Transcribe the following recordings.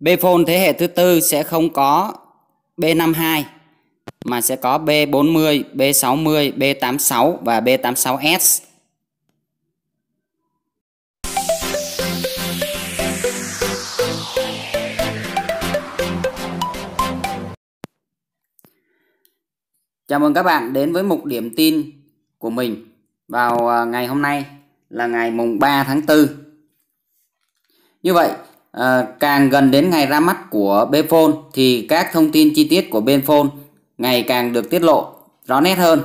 Bphone thế hệ thứ tư sẽ không có B52 mà sẽ có B40, B60, B86 và B86S. Chào mừng các bạn đến với mục điểm tin của mình vào à, ngày hôm nay là ngày mùng 3 tháng 4. Như vậy, Ờ, càng gần đến ngày ra mắt của Benphone thì các thông tin chi tiết của Benphone ngày càng được tiết lộ rõ nét hơn.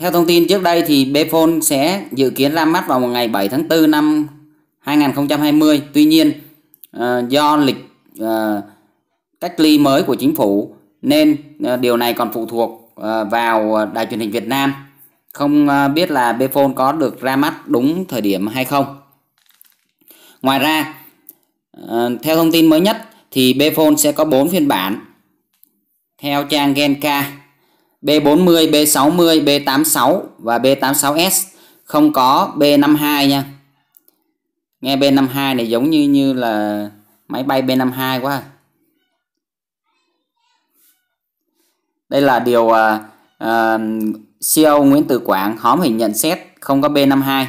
Theo thông tin trước đây thì Benphone sẽ dự kiến ra mắt vào ngày 7 tháng 4 năm 2020. Tuy nhiên ờ, do lịch ờ, cách ly mới của chính phủ nên điều này còn phụ thuộc vào đài truyền hình Việt Nam. Không biết là Benphone có được ra mắt đúng thời điểm hay không. Ngoài ra, ờ, theo thông tin mới nhất thì Bphone sẽ có 4 phiên bản theo trang Genka B40, B60, B86 và B86S không có B52 nha. Nghe B52 này giống như như là máy bay B52 quá. À. Đây là điều uh, à, CEO à, Nguyễn Từ Quảng hóm hình nhận xét không có B52.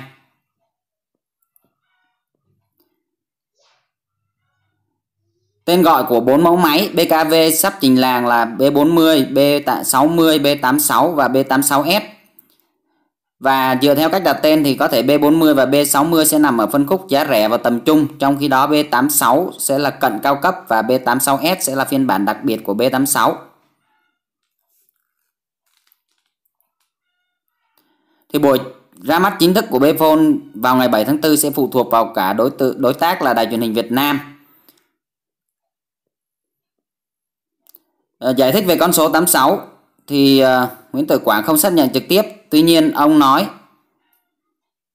Tên gọi của bốn mẫu máy BKV sắp trình làng là B40, B60, B86 và B86S. Và dựa theo cách đặt tên thì có thể B40 và B60 sẽ nằm ở phân khúc giá rẻ và tầm trung, trong khi đó B86 sẽ là cận cao cấp và B86S sẽ là phiên bản đặc biệt của B86. Thì buổi ra mắt chính thức của Bphone vào ngày 7 tháng 4 sẽ phụ thuộc vào cả đối tượng đối tác là đài truyền hình Việt Nam Ờ, giải thích về con số 86 thì ờ, Nguyễn Tử Quảng không xác nhận trực tiếp, tuy nhiên ông nói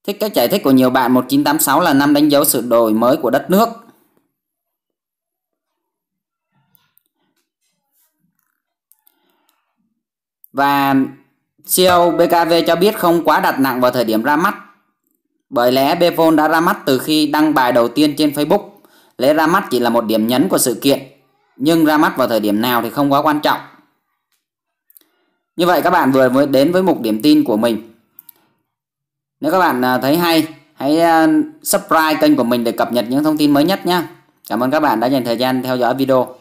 Thích cách giải thích của nhiều bạn 1986 là năm đánh dấu sự đổi mới của đất nước. Và CEO BKV cho biết không quá đặt nặng vào thời điểm ra mắt. Bởi lẽ Bevon đã ra mắt từ khi đăng bài đầu tiên trên Facebook. Lễ ra mắt chỉ là một điểm nhấn của sự kiện nhưng ra mắt vào thời điểm nào thì không quá quan trọng. Như vậy các bạn vừa mới đến với mục điểm tin của mình. Nếu các bạn à, thấy hay, hãy à, subscribe kênh của mình để cập nhật những thông tin mới nhất nhé. Cảm ơn các bạn đã dành thời gian theo dõi video.